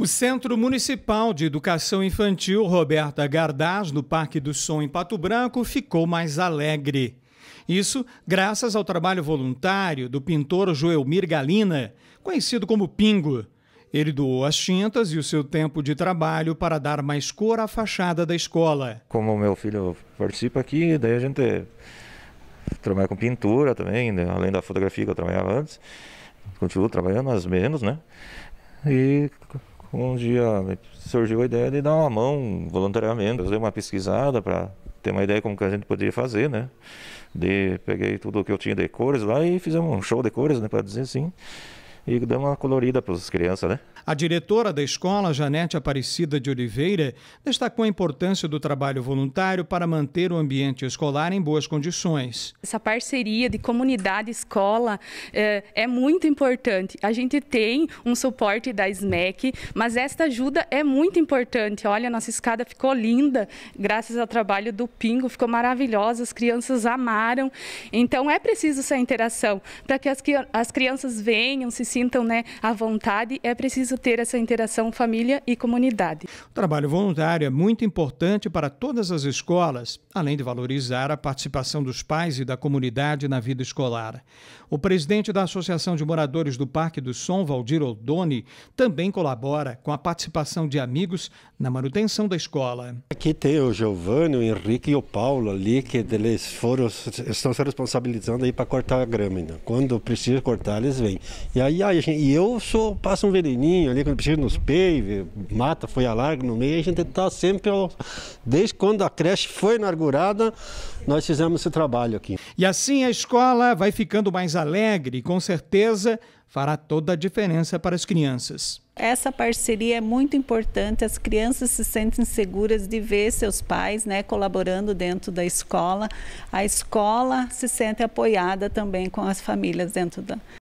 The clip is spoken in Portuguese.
O Centro Municipal de Educação Infantil Roberta Gardaz, no Parque do Som, em Pato Branco, ficou mais alegre. Isso graças ao trabalho voluntário do pintor Joelmir Galina, conhecido como Pingo. Ele doou as tintas e o seu tempo de trabalho para dar mais cor à fachada da escola. Como meu filho participa aqui, daí a gente trabalha com pintura também, né? além da fotografia que eu trabalhava antes. Continuo trabalhando, mas menos, né? E um dia surgiu a ideia de dar uma mão voluntariamente, fazer uma pesquisada para ter uma ideia como que a gente poderia fazer, né? De, peguei tudo o que eu tinha de cores lá e fizemos um show de cores, né, para dizer assim e dá uma colorida para as crianças, né? A diretora da escola, Janete Aparecida de Oliveira, destacou a importância do trabalho voluntário para manter o ambiente escolar em boas condições. Essa parceria de comunidade-escola é, eh, é, muito importante. A gente tem um suporte da SMEC, mas esta ajuda é muito importante. Olha, nossa escada ficou linda, graças ao trabalho do Pingo, ficou maravilhosa, as crianças amaram. Então é preciso essa interação para que as, as crianças venham, se sintam né, à vontade, é preciso ter essa interação família e comunidade. O trabalho voluntário é muito importante para todas as escolas, além de valorizar a participação dos pais e da comunidade na vida escolar. O presidente da Associação de Moradores do Parque do Som, Valdir Oldoni também colabora com a participação de amigos na manutenção da escola. Aqui tem o Giovanni, o Henrique e o Paulo ali, que eles foram, estão se responsabilizando aí para cortar a grama. Quando precisa cortar, eles vêm. E aí a gente, e eu sou, passo um veneninho ali, quando preciso nos peive, mata, foi a largo no meio, a gente está sempre, desde quando a creche foi inaugurada, nós fizemos esse trabalho aqui. E assim a escola vai ficando mais alegre, com certeza fará toda a diferença para as crianças. Essa parceria é muito importante. As crianças se sentem seguras de ver seus pais, né, colaborando dentro da escola. A escola se sente apoiada também com as famílias dentro da,